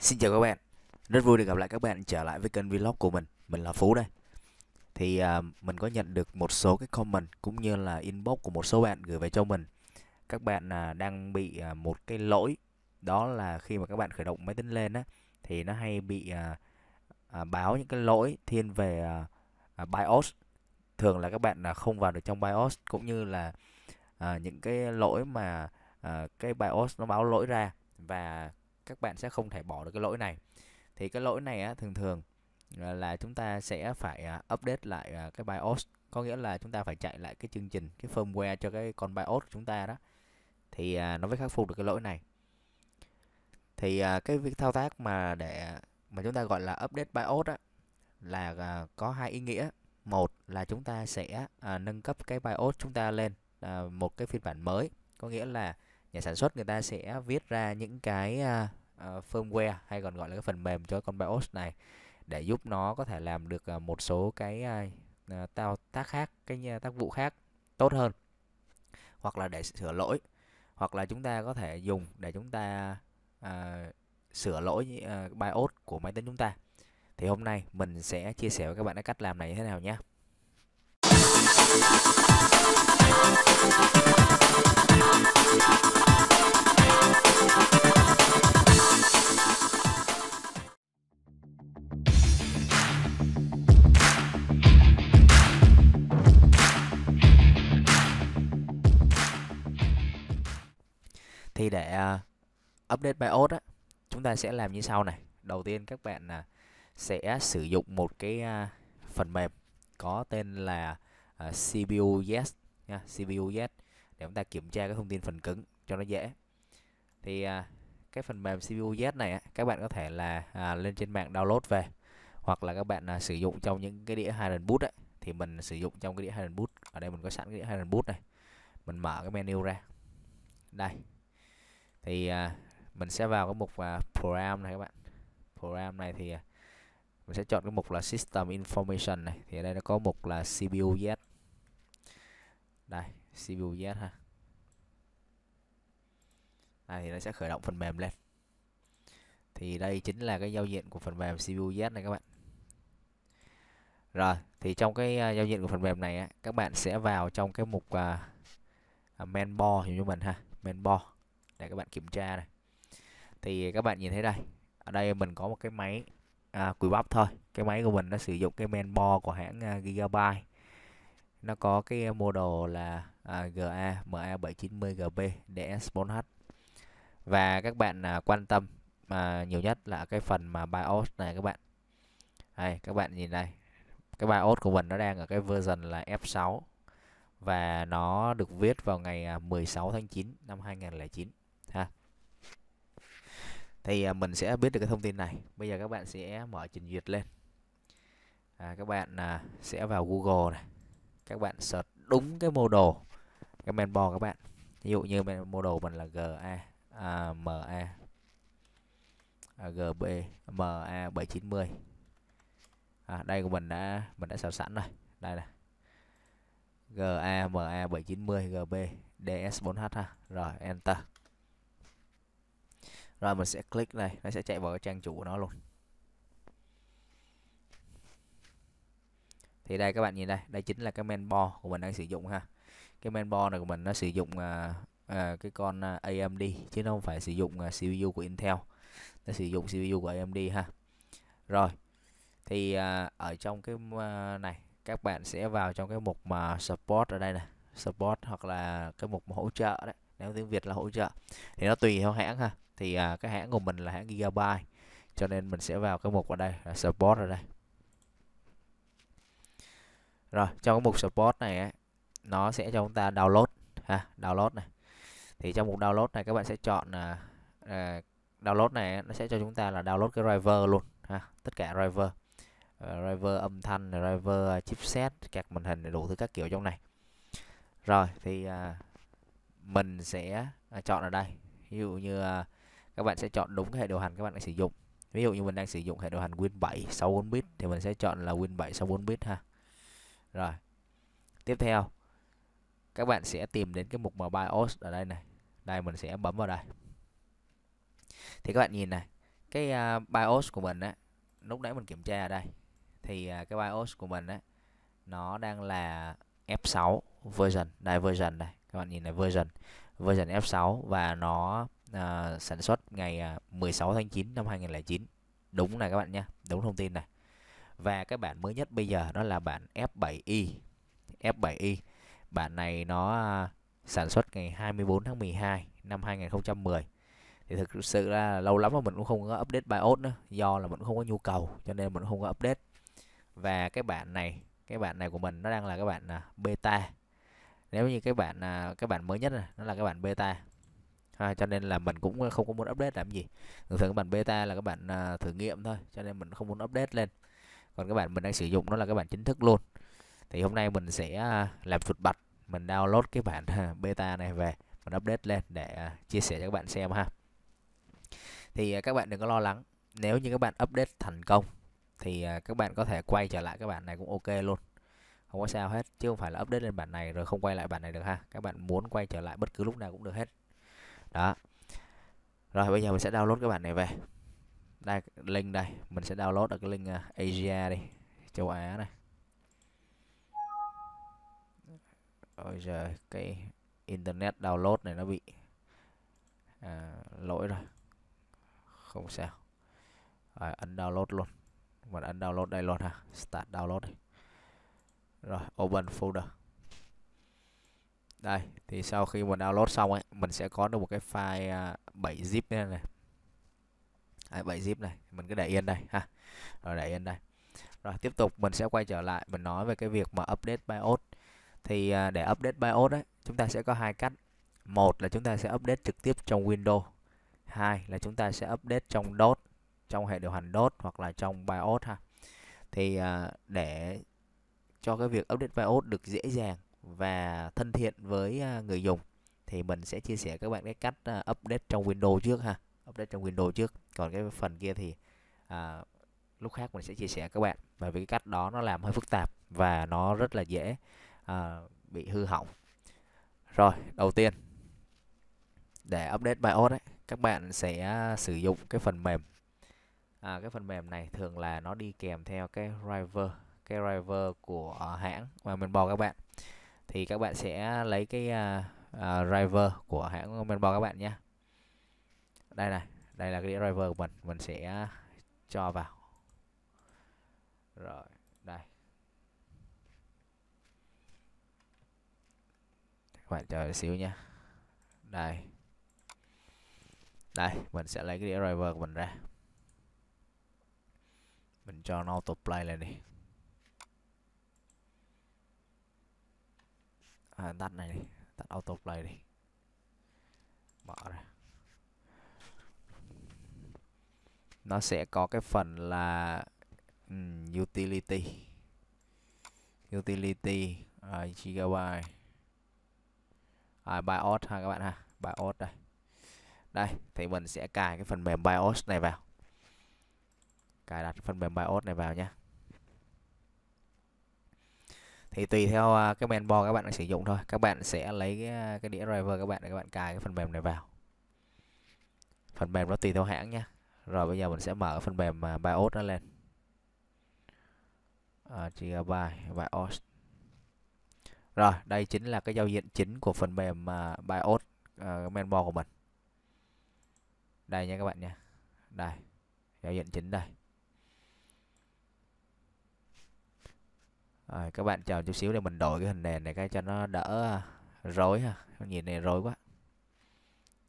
Xin chào các bạn Rất vui được gặp lại các bạn trở lại với kênh vlog của mình Mình là Phú đây Thì uh, mình có nhận được một số cái comment cũng như là inbox của một số bạn gửi về cho mình Các bạn uh, đang bị uh, một cái lỗi Đó là khi mà các bạn khởi động máy tính lên á Thì nó hay bị uh, uh, báo những cái lỗi thiên về uh, uh, BIOS Thường là các bạn uh, không vào được trong BIOS Cũng như là uh, những cái lỗi mà uh, cái BIOS nó báo lỗi ra và các bạn sẽ không thể bỏ được cái lỗi này thì cái lỗi này á, thường thường à, là chúng ta sẽ phải à, update lại à, cái BIOS có nghĩa là chúng ta phải chạy lại cái chương trình cái firmware cho cái con BIOS của chúng ta đó thì nó mới khắc phục được cái lỗi này thì cái việc thao tác mà để mà chúng ta gọi là update BIOS á là có hai ý nghĩa một là chúng ta sẽ nâng cấp cái BIOS chúng ta lên một cái phiên bản mới có nghĩa là nhà sản xuất người ta sẽ viết ra những cái uh, firmware hay còn gọi là cái phần mềm cho con BIOS này để giúp nó có thể làm được uh, một số cái uh, tác khác cái uh, tác vụ khác tốt hơn hoặc là để sửa lỗi hoặc là chúng ta có thể dùng để chúng ta uh, sửa lỗi uh, BIOS của máy tính chúng ta thì hôm nay mình sẽ chia sẻ với các bạn cách làm này như thế nào nhé thì để à, update BIOS á chúng ta sẽ làm như sau này đầu tiên các bạn à, sẽ sử dụng một cái à, phần mềm có tên là uh, CPU yes nha yeah, CPU yes để chúng ta kiểm tra cái thông tin phần cứng cho nó dễ thì à, cái phần mềm CPU Z này các bạn có thể là à, lên trên mạng download về hoặc là các bạn à, sử dụng trong những cái đĩa Iron Boot ấy, thì mình sử dụng trong cái đĩa Iron Boot ở đây mình có sẵn cái đĩa Iron Boot này mình mở cái menu ra đây thì à, mình sẽ vào cái mục à, program này các bạn program này thì à, mình sẽ chọn cái mục là system information này thì ở đây nó có mục là CPU Z đây CPU Z ha này thì nó sẽ khởi động phần mềm lên thì đây chính là cái giao diện của phần mềm CPU Z này các bạn rồi thì trong cái à, giao diện của phần mềm này á, các bạn sẽ vào trong cái mục uh, à, à, mainboard như mình ha mainboard để các bạn kiểm tra này thì các bạn nhìn thấy đây ở đây mình có một cái máy à, quỷ bắp thôi cái máy của mình nó sử dụng cái mainboard của hãng uh, Gigabyte nó có cái model là à, GA MA790GB DS4H và các bạn à, quan tâm à, nhiều nhất là cái phần mà BIOS này các bạn đây các bạn nhìn đây cái BIOS của mình nó đang ở cái version là F6 và nó được viết vào ngày 16 à, tháng 9 năm 2009 ha thì à, mình sẽ biết được cái thông tin này bây giờ các bạn sẽ mở trình duyệt lên à, các bạn à, sẽ vào Google này các bạn search đúng cái mô đồ cái mentor các bạn ví dụ như đồ mình là g a à, MA à, a bảy chín mươi. À, đây của mình đã mình đã sẵn sẵn rồi đây này mươi g b d s 4 h ha rồi enter rồi mình sẽ click này nó sẽ chạy vào cái trang chủ của nó luôn thì đây các bạn nhìn đây đây chính là cái men board của mình đang sử dụng ha cái mainboard này của mình nó sử dụng à, à, cái con à, AMD chứ nó không phải sử dụng à, CPU của Intel nó sử dụng CPU của AMD ha rồi thì à, ở trong cái à, này các bạn sẽ vào trong cái mục mà support ở đây này support hoặc là cái mục hỗ trợ đấy nếu tiếng Việt là hỗ trợ thì nó tùy theo hãng ha thì à, cái hãng của mình là hãng Gigabyte cho nên mình sẽ vào cái mục ở đây là support ở đây rồi trong cái mục support này ấy, nó sẽ cho chúng ta download ha download này thì trong mục download này các bạn sẽ chọn là uh, à, download này nó sẽ cho chúng ta là download cái driver luôn ha tất cả driver uh, driver âm thanh driver à, chipset các màn hình đủ thứ các kiểu trong này rồi thì uh, mình sẽ chọn ở đây ví dụ như uh, các bạn sẽ chọn đúng cái hệ điều hành các bạn đang sử dụng ví dụ như mình đang sử dụng hệ điều hành Win 7 64 bit thì mình sẽ chọn là Win 7 64 bit ha rồi tiếp theo các bạn sẽ tìm đến cái mục mà BIOS ở đây này đây mình sẽ bấm vào đây thì các bạn nhìn này cái uh, BIOS của mình á lúc nãy mình kiểm tra ở đây thì uh, cái BIOS của mình á nó đang là F6 version đây version đây các bạn nhìn này version version F6 và nó uh, sản xuất ngày 16 tháng 9 năm 2009 đúng này các bạn nha, đúng thông tin này và cái bản mới nhất bây giờ đó là bản F7i F7i Bản này nó à, sản xuất ngày 24 tháng 12 năm 2010 thì thực sự là lâu lắm mà mình cũng không có update BIOS nữa do là mình cũng không có nhu cầu cho nên mình không có update và cái bản này cái bản này của mình nó đang là cái bản à, beta nếu như cái bản à, cái bản mới nhất này nó là cái bản beta à, cho nên là mình cũng không có muốn update làm gì thường thường cái bản beta là cái bản thử nghiệm thôi cho nên mình không muốn update lên còn cái bản mình đang sử dụng nó là cái bản chính thức luôn thì hôm nay mình sẽ à, làm chuột bạch mình download cái bản à, beta này về mình update lên để à, chia sẻ cho các bạn xem ha thì các bạn đừng có lo lắng nếu như các bạn update thành công thì các bạn có thể quay trở lại các bạn này cũng ok luôn không có sao hết chứ không phải là update lên bản này rồi không quay lại bản này được ha các bạn muốn quay trở lại bất cứ lúc nào cũng được hết đó rồi bây giờ mình sẽ download cái bản này về đây link đây mình sẽ download ở cái link Asia đi châu Á này rồi giờ cái internet download này nó bị à, lỗi rồi. Không sao. Rồi, ấn download luôn. Mình ấn download đây luôn ha. Start download đây. Rồi, open folder. Đây, thì sau khi mình download xong ấy, mình sẽ có được một cái file 7 à, zip này này. À, 7 zip này, mình cứ để yên đây ha. Rồi để yên đây. Rồi tiếp tục mình sẽ quay trở lại mình nói về cái việc mà update BIOS thì à, để update BIOS ấy, chúng ta sẽ có hai cách một là chúng ta sẽ update trực tiếp trong Windows hai là chúng ta sẽ update trong DOS trong hệ điều hành DOS hoặc là trong BIOS ha thì à, để cho cái việc update BIOS được dễ dàng và thân thiện với à, người dùng thì mình sẽ chia sẻ các bạn cái cách update trong Windows trước ha update trong Windows trước còn cái phần kia thì à, lúc khác mình sẽ chia sẻ các bạn bởi vì cái cách đó nó làm hơi phức tạp và nó rất là dễ à, bị hư hỏng rồi đầu tiên để update BIOS ấy, các bạn sẽ à, sử dụng cái phần mềm à, cái phần mềm này thường là nó đi kèm theo cái driver cái driver của hãng mà mình bò các bạn thì các bạn sẽ lấy cái uh, uh, driver của hãng mình bò các bạn nhé đây này đây là cái driver của mình mình sẽ cho vào rồi bạn chờ xíu nhé, đây đây mình sẽ lấy cái đĩa driver của mình ra mình cho nó autoplay lên đi à, tắt này đi tắt autoplay đi mở ra nó sẽ có cái phần là um, utility utility uh, gigabyte à, BIOS ha các bạn ha BIOS đây đây thì mình sẽ cài cái phần mềm BIOS này vào cài đặt phần mềm BIOS này vào nhé thì tùy theo à, cái mainboard các bạn sử dụng thôi các bạn sẽ lấy cái, à, cái đĩa driver các bạn để các bạn cài cái phần mềm này vào phần mềm nó tùy theo hãng nhé rồi bây giờ mình sẽ mở phần mềm à, BIOS nó lên à, gigabyte BIOS rồi, đây chính là cái giao diện chính của phần mềm uh, BIOS uh, à, Menmore của mình. Đây nha các bạn nha. Đây, giao diện chính đây. Rồi, các bạn chờ chút xíu để mình đổi cái hình nền này cái cho nó đỡ à, rối ha. Nhìn này rối quá.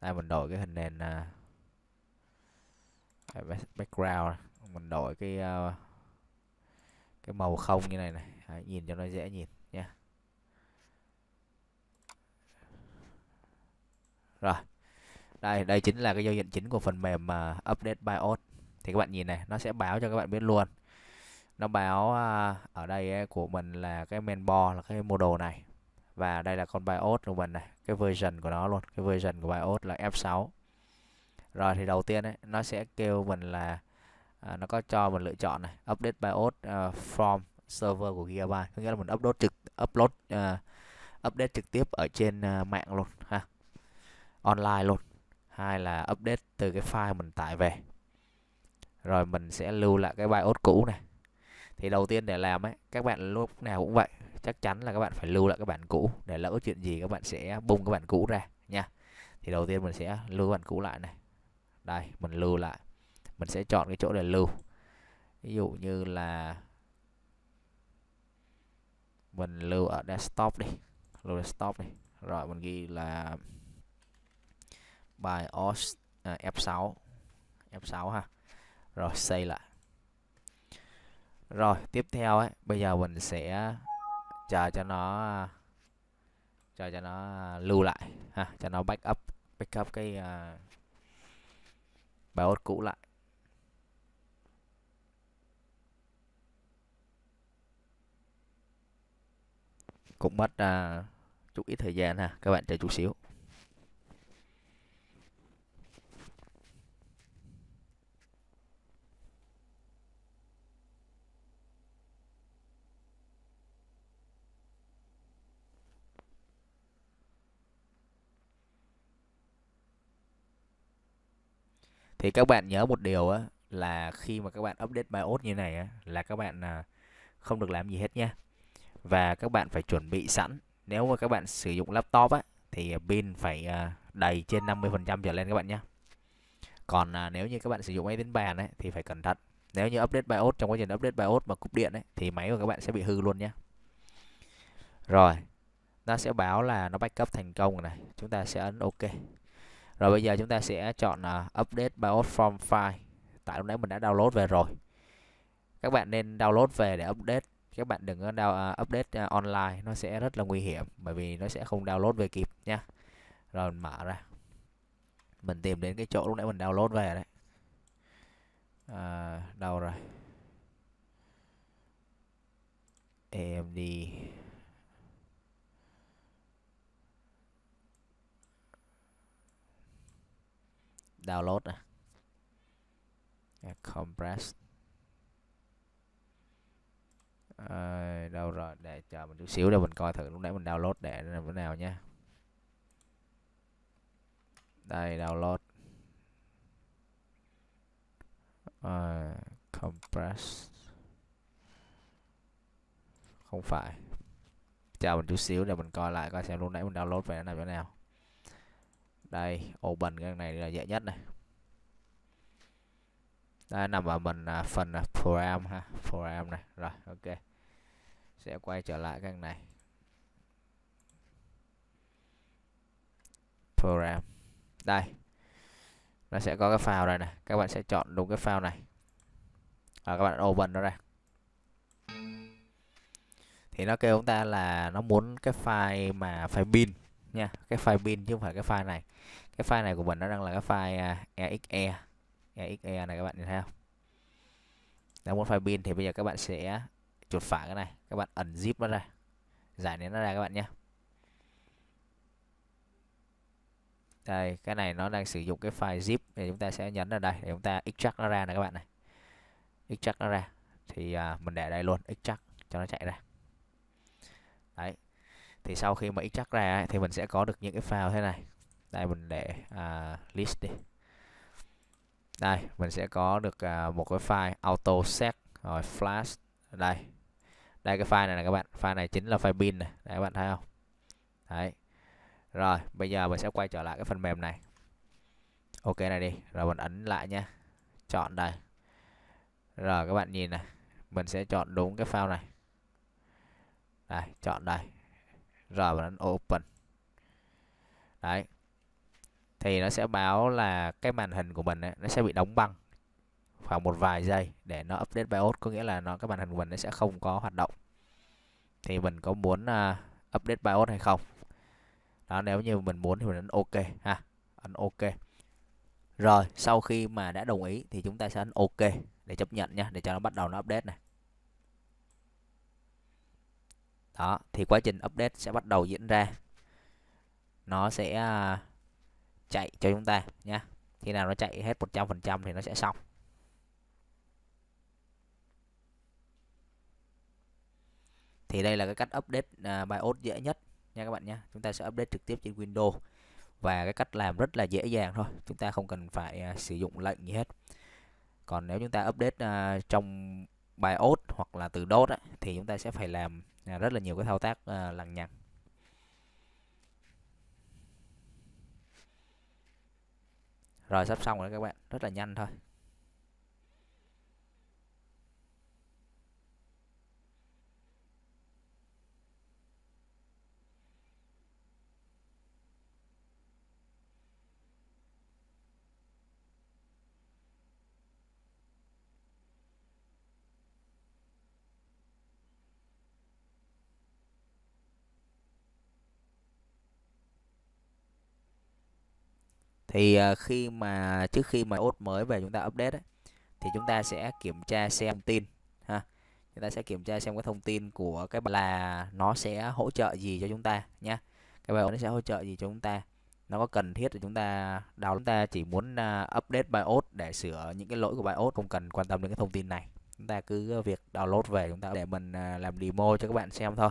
Đây mình đổi cái hình nền uh, background mình đổi cái uh, cái màu không như này này, Đấy, nhìn cho nó dễ nhìn nha. rồi đây đây chính là cái giao diện chính của phần mềm mà uh, update bios thì các bạn nhìn này nó sẽ báo cho các bạn biết luôn nó báo uh, ở đây ấy, à, của mình là cái men mainboard là cái model này và đây là con BIOS của mình này cái version của nó luôn cái version của BIOS là F6 rồi thì đầu tiên ấy, nó sẽ kêu mình là à, nó có cho mình lựa chọn này update BIOS uh, à, from server của Gigabyte có nghĩa là mình upload trực upload uh, update trực tiếp ở trên uh, mạng luôn ha online luôn hai là update từ cái file mình tải về rồi mình sẽ lưu lại cái bài ốt cũ này thì đầu tiên để làm ấy các bạn lúc nào cũng vậy chắc chắn là các bạn phải lưu lại cái bản cũ để lỡ chuyện gì các bạn sẽ bung cái bản cũ ra nha thì đầu tiên mình sẽ lưu bản cũ lại này đây mình lưu lại mình sẽ chọn cái chỗ để lưu ví dụ như là mình lưu ở desktop đi lưu desktop đi rồi mình ghi là bài os F6 F6 ha rồi xây lại rồi tiếp theo ấy bây giờ mình sẽ chờ cho nó chờ cho nó lưu lại ha cho nó backup backup cái uh, à, BIOS cũ lại cũng mất uh, chút ít thời gian ha các bạn chờ chút xíu thì các bạn nhớ một điều á là khi mà các bạn update BIOS như này á là các bạn à, không được làm gì hết nhé và các bạn phải chuẩn bị sẵn nếu mà các bạn sử dụng laptop á thì pin phải à, đầy trên 50% trở lên các bạn nhé còn à, nếu như các bạn sử dụng máy tính bàn ấy thì phải cẩn thận nếu như update BIOS trong quá trình update BIOS mà cúp điện ấy thì máy của các bạn sẽ bị hư luôn nhé rồi nó sẽ báo là nó backup thành công rồi này chúng ta sẽ ấn ok rồi bây giờ chúng ta sẽ chọn uh, update bios from file tại lúc nãy mình đã download về rồi các bạn nên download về để update các bạn đừng có down, uh, update uh, online nó sẽ rất là nguy hiểm bởi vì nó sẽ không download về kịp nha rồi mình mở ra mình tìm đến cái chỗ lúc nãy mình download về đấy à, đâu rồi em đi download à. à compress à, đâu rồi để chờ mình chút xíu để mình coi thử lúc nãy mình download để làm thế nào nhá đây download à, compress không phải chờ mình chút xíu để mình coi lại coi xem lúc nãy mình download về nó nằm chỗ nào đây open cái này là dễ nhất này đây nằm ở mình à, phần à, program ha program này rồi ok sẽ quay trở lại cái này program đây nó sẽ có cái file này này các bạn sẽ chọn đúng cái file này và các bạn open nó ra thì nó kêu chúng ta là nó muốn cái file mà file bin nha cái file pin chứ không phải cái file này cái file này của mình nó đang là cái file exe à, exe này các bạn nhìn thấy không đã muốn file pin thì bây giờ các bạn sẽ chuột phải cái này các bạn ẩn zip nó ra giải đến nó ra các bạn nhé đây cái này nó đang sử dụng cái file zip thì chúng ta sẽ nhấn vào đây để chúng ta extract nó ra này các bạn này extract nó ra thì à, mình để đây luôn extract cho nó chạy ra đấy thì sau khi mà extract ra thì mình sẽ có được những cái file thế này đây mình để à, list đi đây mình sẽ có được à, một cái file auto set rồi flash đây đây cái file này nè các bạn file này chính là file bin này đấy, các bạn thấy không đấy rồi bây giờ mình sẽ quay trở lại cái phần mềm này ok này đi rồi mình ấn lại nhé chọn đây rồi các bạn nhìn này mình sẽ chọn đúng cái file này đây chọn đây rồi mình ấn open đấy thì nó sẽ báo là cái màn hình của mình ấy, nó sẽ bị đóng băng khoảng một vài giây để nó update BIOS có nghĩa là nó cái màn hình của mình nó sẽ không có hoạt động thì mình có muốn uh, update BIOS hay không đó nếu như mình muốn thì mình ấn OK ha ấn OK rồi sau khi mà đã đồng ý thì chúng ta sẽ ấn OK để chấp nhận nha để cho nó bắt đầu nó update này đó thì quá trình update sẽ bắt đầu diễn ra nó sẽ à, chạy cho chúng ta nhé khi nào nó chạy hết 100% thì nó sẽ xong thì đây là cái cách update uh, BIOS dễ nhất nha các bạn nhé chúng ta sẽ update trực tiếp trên Windows và cái cách làm rất là dễ dàng thôi chúng ta không cần phải uh, sử dụng lệnh gì hết còn nếu chúng ta update uh, trong BIOS hoặc là từ đốt thì chúng ta sẽ phải làm à, rất là nhiều cái thao tác à, lằng nhằng rồi sắp xong rồi các bạn rất là nhanh thôi thì uh, khi mà trước khi mà ốt mới về chúng ta update ấy, thì chúng ta sẽ kiểm tra xem thông tin ha chúng ta sẽ kiểm tra xem cái thông tin của cái là nó sẽ hỗ trợ gì cho chúng ta nhé cái bài nó sẽ hỗ trợ gì cho chúng ta nó có cần thiết thì chúng ta đào chúng ta chỉ muốn uh, update BIOS để sửa những cái lỗi của BIOS không cần quan tâm đến cái thông tin này chúng ta cứ ờ, việc download về chúng ta để mình uh, làm demo cho các bạn xem thôi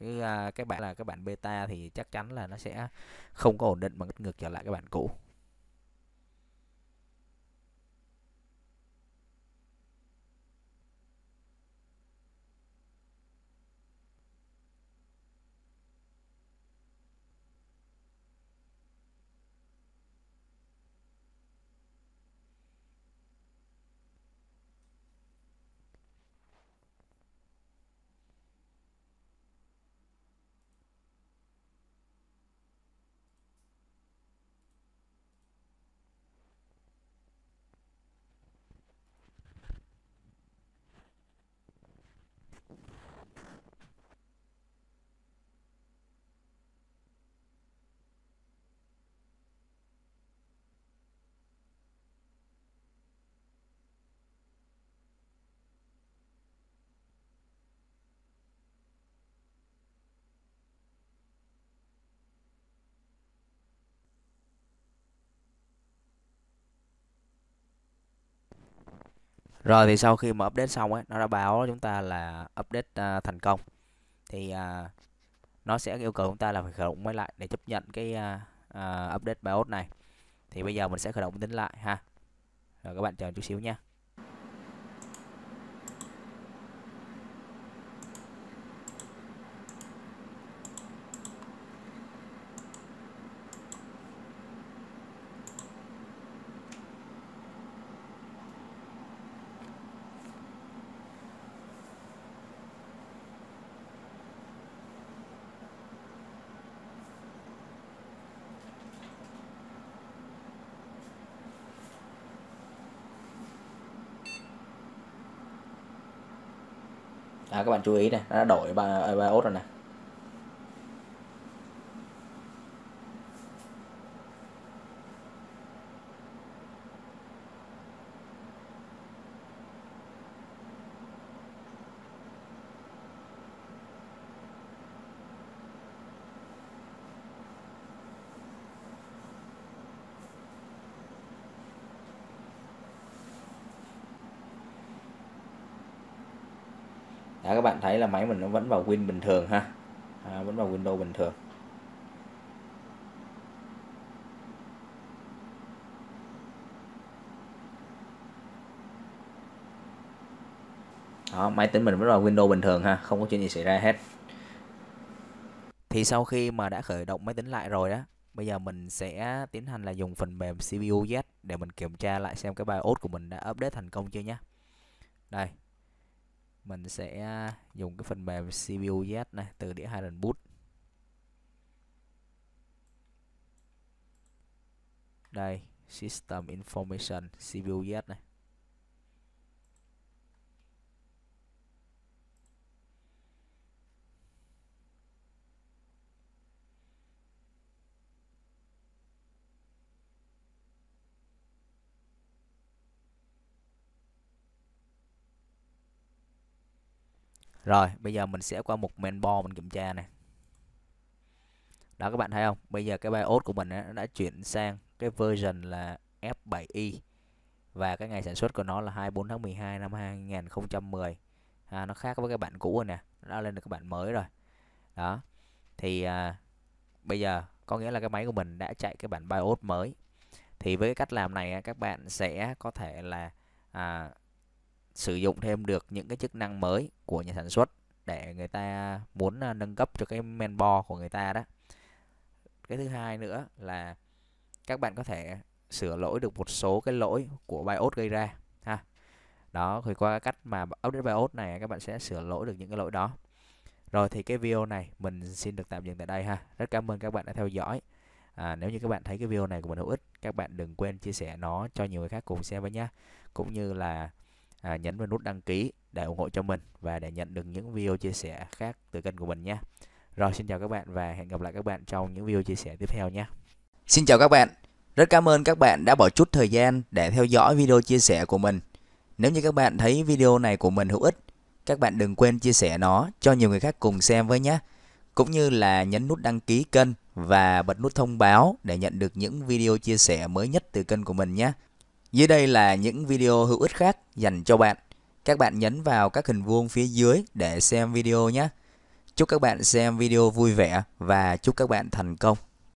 cái uh, cái bản là cái bản beta thì chắc chắn là nó sẽ không có ổn định mà ngược trở lại cái bản cũ rồi thì sau khi mà update xong ấy nó đã báo chúng ta là update uh, thành công thì uh, nó sẽ yêu cầu chúng ta là phải khởi động máy lại để chấp nhận cái uh, uh, update BIOS này thì bây giờ mình sẽ khởi động máy tính lại ha rồi các bạn chờ chút xíu nha à, các bạn chú ý này nó đã đổi ba ba ốt rồi này đã các bạn thấy là máy mình nó vẫn vào Win bình thường ha à, vẫn vào Windows bình thường Đó, máy tính mình vẫn vào Windows bình thường ha, không có chuyện gì xảy ra hết. Thì sau khi mà đã khởi động máy tính lại rồi đó, bây giờ mình sẽ tiến hành là dùng phần mềm CPU Z để mình kiểm tra lại xem cái bài BIOS của mình đã update thành công chưa nhé. Đây, mình sẽ à, dùng cái phần mềm CPU Z này từ đĩa hai lần Boot đây System Information CPU Z này Rồi, bây giờ mình sẽ qua một mainboard mình kiểm tra này. Đó các bạn thấy không? Bây giờ cái BIOS của mình nó đã chuyển sang cái version là F7i và cái ngày sản xuất của nó là 24 tháng 12 năm 2010. À, nó khác với cái bản cũ rồi nè, nó lên được cái bản mới rồi. Đó. Thì à, bây giờ có nghĩa là cái máy của mình đã chạy cái bản BIOS mới. Thì với cái cách làm này các bạn sẽ có thể là à, sử dụng thêm được những cái chức năng mới của nhà sản xuất để người ta muốn à, nâng cấp cho cái men bo của người ta đó cái thứ hai nữa là các bạn có thể sửa lỗi được một số cái lỗi của BIOS gây ra ha đó thì qua cách mà update BIOS này các bạn sẽ sửa lỗi được những cái lỗi đó rồi thì cái video này mình xin được tạm dừng tại đây ha rất cảm ơn các bạn đã theo dõi à, nếu như các bạn thấy cái video này của mình hữu ích các bạn đừng quên chia sẻ nó cho nhiều người khác cùng xem với nhé cũng như là à, nhấn vào nút đăng ký để ủng hộ cho mình và để nhận được những video chia sẻ khác từ kênh của mình nhé. Rồi xin chào các bạn và hẹn gặp lại các bạn trong những video chia sẻ tiếp theo nhé. Xin chào các bạn. Rất cảm ơn các bạn đã bỏ chút thời gian để theo dõi video chia sẻ của mình. Nếu như các bạn thấy video này của mình hữu ích, các bạn đừng quên chia sẻ nó cho nhiều người khác cùng xem với nhé. Cũng như là nhấn nút đăng ký kênh và bật nút thông báo để nhận được những video chia sẻ mới nhất từ kênh của mình nhé. Dưới đây là những video hữu ích khác dành cho bạn. Các bạn nhấn vào các hình vuông phía dưới để xem video nhé. Chúc các bạn xem video vui vẻ và chúc các bạn thành công.